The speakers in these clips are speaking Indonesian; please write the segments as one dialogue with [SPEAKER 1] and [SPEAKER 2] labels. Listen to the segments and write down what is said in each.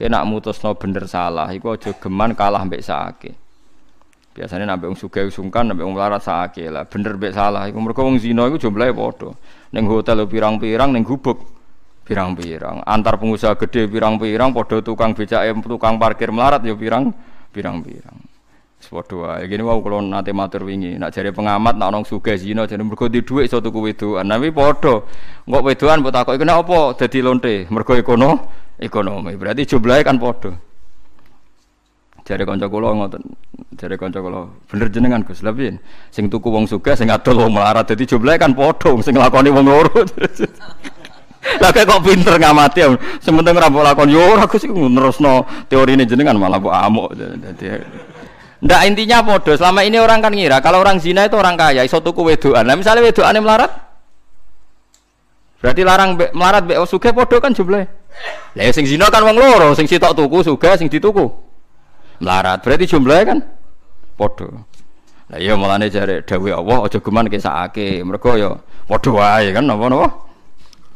[SPEAKER 1] Kena mutusno bener salah, iku aja geman kalah mbek sakake. biasanya nek wong sugih sungkan nek wong larat sakake lah, bener mbek salah iku mergo wong zina iku jumlahe padha. Ning hotel pirang-pirang ning gubuk pirang-pirang. Antar pengusaha gede pirang-pirang, padha tukang em, eh, tukang parkir melarat ya pirang pirang-pirang. Sepodo wae. Gini wau kula nate matur wingi, nak jare pengamat nak nong sugih zina jare mergo di dhuwit iso tuku wedokan. nabi padha. Engko wedokan mbok takok iku nek apa dadi lonte? Mergo ekono ekonomi. Berarti jumlahnya kan podo. Jadi konco kulo ngoten. jadi konco kulo bener jenengan Gus. Lebih Sing tuku wong suka sing adol wong melarat. jadi jumlahnya kan podo sing lakoni wong loro. Lah kok pinter ngamati. ya. Sementara mbok lakon yo sih Gus no teori ini jenengan malah bu amok. Jadi, Ndak intinya podo. Selama ini orang kan ngira kalau orang zina itu orang kaya iso tuku wedoan Nah misalnya yang melarat Berarti larang be, melarat be suka podo kan jumlahnya. Lah ya sing zina kan wong loro, sing sitok tuku suga, sing dituku. Melarat. Berarti jumlahnya kan padha. Lah iya mulane jare dawuh ya Allah aja geman kesake. Mergo ya padha wae kan napa-napa.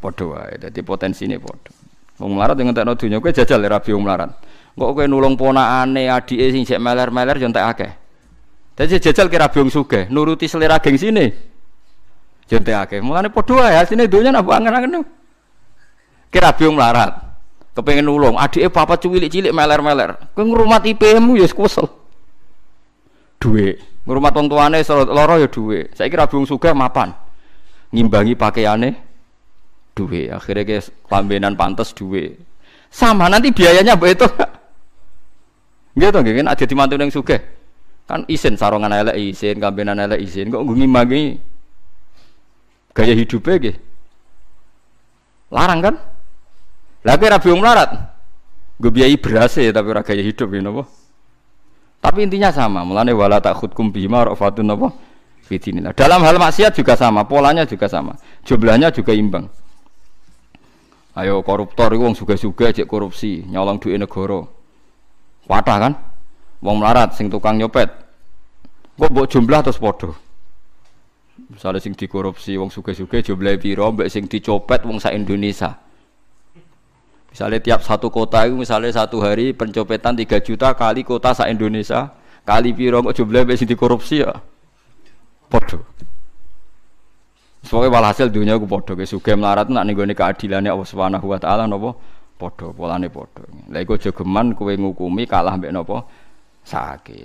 [SPEAKER 1] Padha wae. Dadi potensine padha. Wong melarat yang ngentekno dunya kowe jajal ya rabi wong melarat. Kok kowe nulung ponakane, adike sing sik meler-meler yo entek akeh. Dadi jajal ki rabi wong nuruti selera geng sini. Jentekake. Mulane padha wae, asline dunya nak angen-angen. Kira biung melarat. Kepengen nulung. adik eh papa cilik-cilik meler-meler. ke ngurumat IPMU ya kusel Duit. Ngurumat orang tuane loro ya duit. Saya kira biung suka mapan. Ngimbangi pakaiane, duit. Akhirnya ke lambenan pantas duit. Sama nanti biayanya begitu. Gitu gini kan ada di mantu yang suka Kan isin sarongan elek isin, kambenan elek isin. Kok ngimbangi gaya hidupnya gitu. Larang kan? Lah kira biung melarat. Gue biayi beras ya tapi raga hidup ya napa. Tapi intinya sama, mulane wala tak takhudkum bima rafatun napa fitinilah. Dalam hal maksiat juga sama, polanya juga sama. Jumlahnya juga imbang. Ayo koruptor itu wong suga-suga cek korupsi, nyolong duit negara. wadah kan? Wong melarat sing tukang nyopet. Kok mbok jumlah terus padha. Misalnya sing dikorupsi wong suga-suga jumlahe biro, mbek sing dicopet wong sak Indonesia. Misalnya tiap satu kota itu misalnya satu hari pencopetan 3 juta kali kota sa Indonesia kali piro kok jumlah besi dikorupsi ya. Podo. Sebagai walhasil dunia aku podo ke suge melarat nak nih keadilannya Allah Subhanahu Wa Taala nopo podo polane podo. Lagi gue jogeman kue ngukumi kalah mbek nopo sakit.